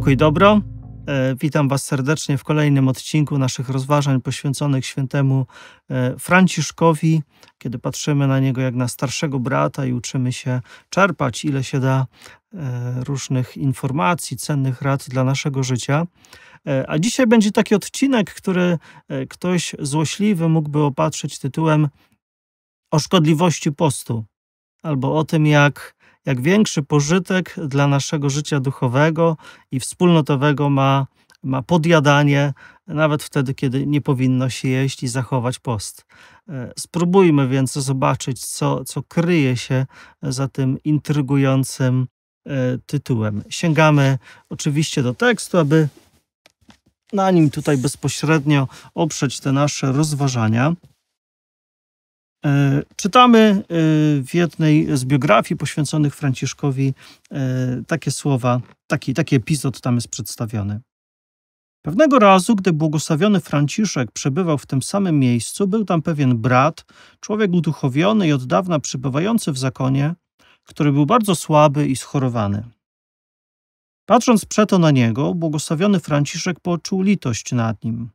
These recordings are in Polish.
Pokój dobro. E, witam Was serdecznie w kolejnym odcinku naszych rozważań poświęconych świętemu e, Franciszkowi, kiedy patrzymy na niego jak na starszego brata i uczymy się czerpać, ile się da e, różnych informacji, cennych rad dla naszego życia. A dzisiaj będzie taki odcinek, który ktoś złośliwy mógłby opatrzyć tytułem o szkodliwości postu albo o tym, jak jak większy pożytek dla naszego życia duchowego i wspólnotowego ma, ma podjadanie, nawet wtedy, kiedy nie powinno się jeść i zachować post. E, spróbujmy więc zobaczyć, co, co kryje się za tym intrygującym e, tytułem. Sięgamy oczywiście do tekstu, aby na nim tutaj bezpośrednio oprzeć te nasze rozważania. E, czytamy e, w jednej z biografii poświęconych Franciszkowi e, takie słowa, taki, taki epizod tam jest przedstawiony. Pewnego razu, gdy błogosławiony Franciszek przebywał w tym samym miejscu, był tam pewien brat, człowiek uduchowiony i od dawna przebywający w zakonie, który był bardzo słaby i schorowany. Patrząc przeto na niego, błogosławiony Franciszek poczuł litość nad nim.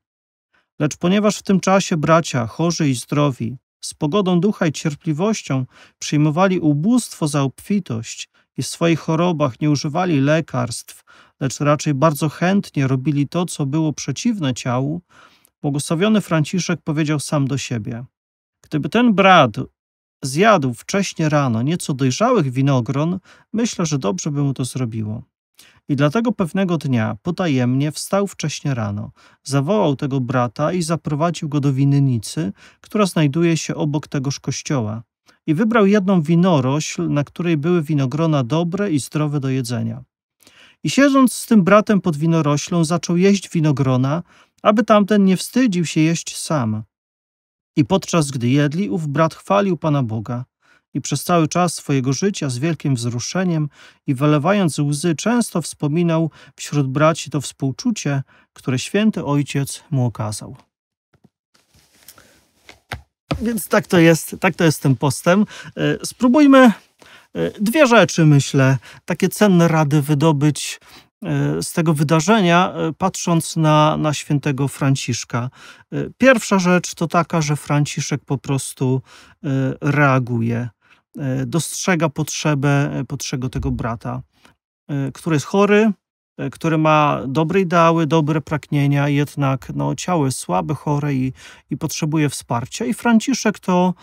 Lecz ponieważ w tym czasie bracia, chorzy i zdrowi, z pogodą ducha i cierpliwością przyjmowali ubóstwo za obfitość i w swoich chorobach nie używali lekarstw, lecz raczej bardzo chętnie robili to, co było przeciwne ciału, błogosławiony Franciszek powiedział sam do siebie: Gdyby ten brat zjadł wcześnie rano nieco dojrzałych winogron, myślę, że dobrze by mu to zrobiło. I dlatego pewnego dnia potajemnie wstał wcześnie rano, zawołał tego brata i zaprowadził go do winnicy, która znajduje się obok tegoż kościoła. I wybrał jedną winorośl, na której były winogrona dobre i zdrowe do jedzenia. I siedząc z tym bratem pod winoroślą, zaczął jeść winogrona, aby tamten nie wstydził się jeść sam. I podczas gdy jedli, ów brat chwalił Pana Boga i przez cały czas swojego życia z wielkim wzruszeniem i wylewając łzy często wspominał wśród braci to współczucie, które święty ojciec mu okazał. Więc tak to jest, tak to jest tym postem. E, spróbujmy e, dwie rzeczy, myślę, takie cenne rady wydobyć e, z tego wydarzenia, patrząc na, na świętego Franciszka. Pierwsza rzecz to taka, że Franciszek po prostu reaguje. E, dostrzega potrzebę, e, potrzebę tego brata, e, który jest chory, który ma dobre ideały, dobre pragnienia, jednak no, ciało jest słabe, chore i, i potrzebuje wsparcia. I Franciszek to,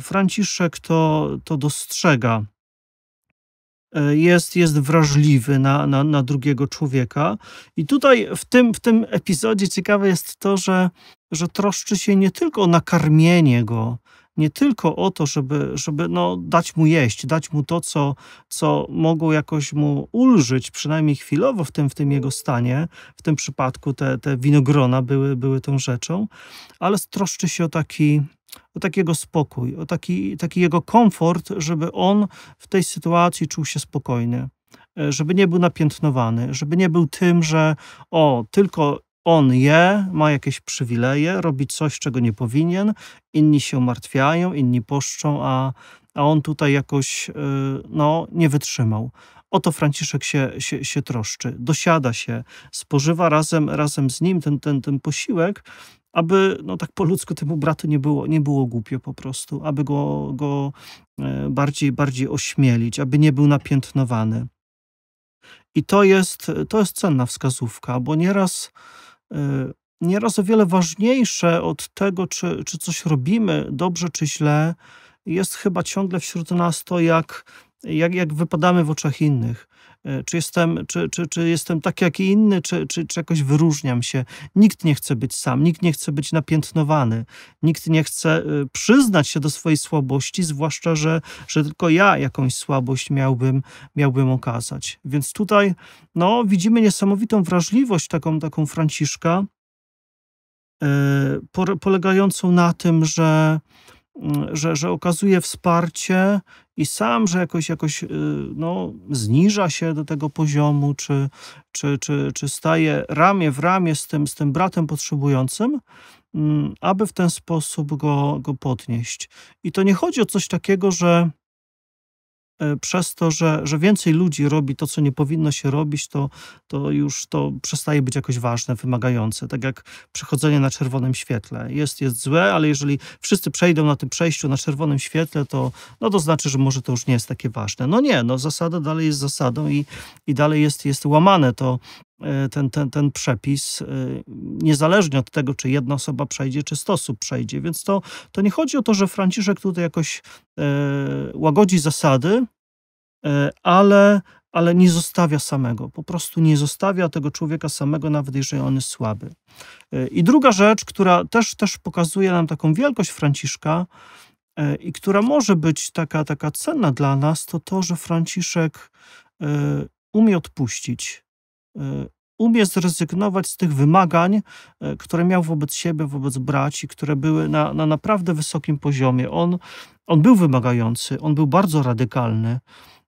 Franciszek to, to dostrzega. Jest, jest wrażliwy na, na, na drugiego człowieka. I tutaj w tym, w tym epizodzie ciekawe jest to, że, że troszczy się nie tylko o nakarmienie go, nie tylko o to, żeby, żeby no, dać mu jeść, dać mu to, co, co mogło jakoś mu ulżyć, przynajmniej chwilowo w tym, w tym jego stanie. W tym przypadku te, te winogrona były, były tą rzeczą, ale troszczy się o taki o takiego spokój, o taki, taki jego komfort, żeby on w tej sytuacji czuł się spokojny e, żeby nie był napiętnowany, żeby nie był tym, że o, tylko on je, ma jakieś przywileje, robi coś, czego nie powinien, inni się martwiają, inni poszczą, a, a on tutaj jakoś y, no, nie wytrzymał. O to Franciszek się, się, się troszczy, dosiada się, spożywa razem, razem z nim ten, ten, ten posiłek, aby, no tak po ludzku, temu bratu nie było, nie było głupio po prostu, aby go, go e, bardziej, bardziej ośmielić, aby nie był napiętnowany. I to jest, to jest cenna wskazówka, bo nieraz Y, nieraz o wiele ważniejsze od tego, czy, czy coś robimy dobrze czy źle, jest chyba ciągle wśród nas to, jak, jak, jak wypadamy w oczach innych. E, czy jestem, czy, czy, czy jestem tak jak i inny, czy, czy, czy jakoś wyróżniam się. Nikt nie chce być sam, nikt nie chce być napiętnowany, nikt nie chce e, przyznać się do swojej słabości, zwłaszcza, że, że tylko ja jakąś słabość miałbym, miałbym okazać. Więc tutaj no, widzimy niesamowitą wrażliwość taką, taką Franciszka, e, polegającą na tym, że że, że okazuje wsparcie i sam, że jakoś, jakoś y, no, zniża się do tego poziomu, czy, czy, czy, czy staje ramię w ramię z tym, z tym bratem potrzebującym, mm, aby w ten sposób go, go podnieść. I to nie chodzi o coś takiego, że E, przez to, że, że więcej ludzi robi to, co nie powinno się robić, to, to już to przestaje być jakoś ważne, wymagające. Tak jak przechodzenie na czerwonym świetle. Jest, jest złe, ale jeżeli wszyscy przejdą na tym przejściu na czerwonym świetle, to, no to znaczy, że może to już nie jest takie ważne. No nie, no zasada dalej jest zasadą i, i dalej jest, jest łamane to, E, ten, ten, ten przepis, e, niezależnie od tego, czy jedna osoba przejdzie, czy 100 osób przejdzie. Więc to, to nie chodzi o to, że Franciszek tutaj jakoś e, łagodzi zasady, ale, ale nie zostawia samego. Po prostu nie zostawia tego człowieka samego, nawet jeżeli on jest słaby. I druga rzecz, która też, też pokazuje nam taką wielkość Franciszka i która może być taka, taka cenna dla nas, to to, że Franciszek umie odpuścić Y, umie zrezygnować z tych wymagań, y, które miał wobec siebie, wobec braci, które były na, na naprawdę wysokim poziomie. On, on był wymagający, on był bardzo radykalny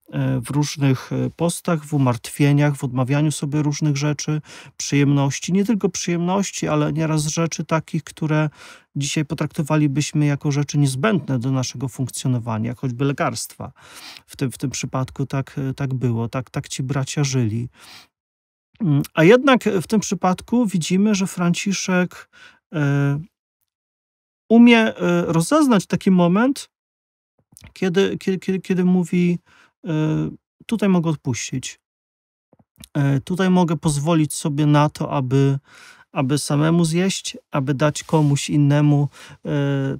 y, w różnych postach, w umartwieniach, w odmawianiu sobie różnych rzeczy, przyjemności, nie tylko przyjemności, ale nieraz rzeczy takich, które dzisiaj potraktowalibyśmy jako rzeczy niezbędne do naszego funkcjonowania, choćby lekarstwa. W tym, w tym przypadku tak, tak było, tak, tak ci bracia żyli. Mm, a jednak w tym przypadku widzimy, że Franciszek e, umie e, rozeznać taki moment, kiedy, kiedy, kiedy mówi: e, Tutaj mogę odpuścić, tutaj mogę pozwolić sobie na to, aby aby samemu zjeść, aby dać komuś innemu e,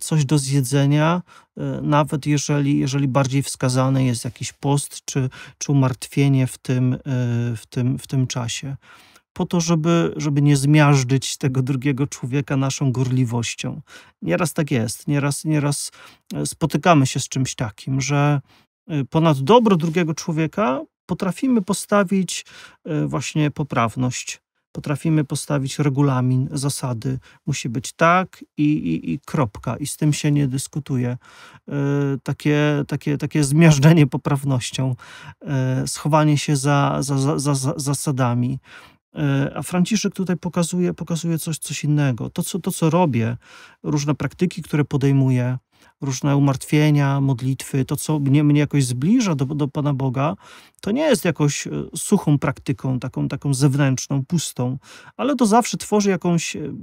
coś do zjedzenia, e, nawet jeżeli, jeżeli bardziej wskazany jest jakiś post czy, czy umartwienie w tym, e, w tym, w tym czasie. Po to, żeby, żeby nie zmiażdżyć tego drugiego człowieka naszą gorliwością. Nieraz tak jest, nieraz, nieraz spotykamy się z czymś takim, że ponad dobro drugiego człowieka potrafimy postawić właśnie poprawność potrafimy postawić regulamin, zasady. Musi być tak i, i, i kropka. I z tym się nie dyskutuje. E, takie, takie, takie zmiażdżenie poprawnością, yy, schowanie się za, za, za, za zasadami. E, a Franciszek tutaj pokazuje, pokazuje coś, coś innego. To co, to, co robię, różne praktyki, które podejmuję, różne umartwienia, modlitwy, to, co mnie, mnie jakoś zbliża do, do Pana Boga, to nie jest jakoś e, suchą praktyką, taką, taką zewnętrzną, pustą, ale to zawsze tworzy jakąś e,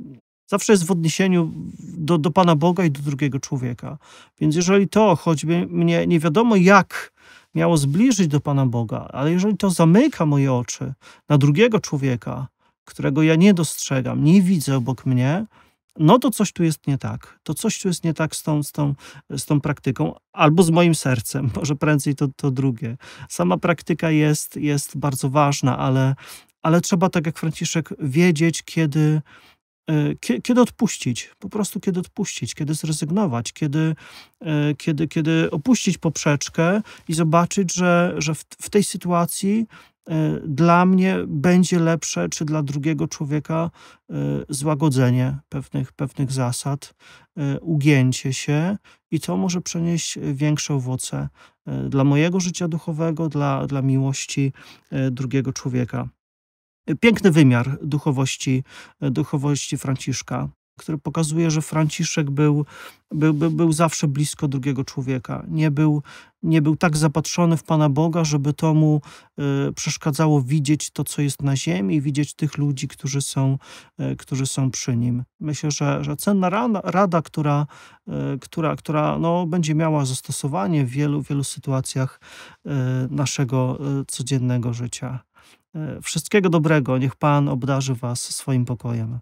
zawsze jest w odniesieniu do, do Pana Boga i do drugiego człowieka. Więc jeżeli to, choćby mnie nie wiadomo jak miało zbliżyć do Pana Boga, ale jeżeli to zamyka moje oczy na drugiego człowieka, którego ja nie dostrzegam, nie widzę obok mnie, no to coś tu jest nie tak. To coś tu jest nie tak z tą, z tą, z tą praktyką, albo z moim sercem, może prędzej to, to drugie. Sama praktyka jest, jest bardzo ważna, ale, ale trzeba, tak jak Franciszek, wiedzieć, kiedy, E, kiedy odpuścić, po prostu kiedy odpuścić, kiedy zrezygnować, kiedy, e, kiedy, kiedy opuścić poprzeczkę i zobaczyć, że, że w, w tej sytuacji e, dla mnie będzie lepsze, czy dla drugiego człowieka złagodzenie pewnych, pewnych zasad, ugięcie się i to może przynieść większe owoce dla mojego życia duchowego, dla, dla miłości drugiego człowieka piękny wymiar duchowości, e, duchowości Franciszka, który pokazuje, że Franciszek był, był, był, był zawsze blisko drugiego człowieka. Nie był, nie był tak zapatrzony w Pana Boga, żeby to mu y, przeszkadzało widzieć to, co jest na ziemi, widzieć tych ludzi, którzy są, y, którzy są przy nim. Myślę, że, że cenna rada, rada która, y, która, która no, będzie miała zastosowanie w wielu, wielu sytuacjach naszego codziennego życia. E, wszystkiego dobrego. Niech Pan obdarzy Was swoim pokojem.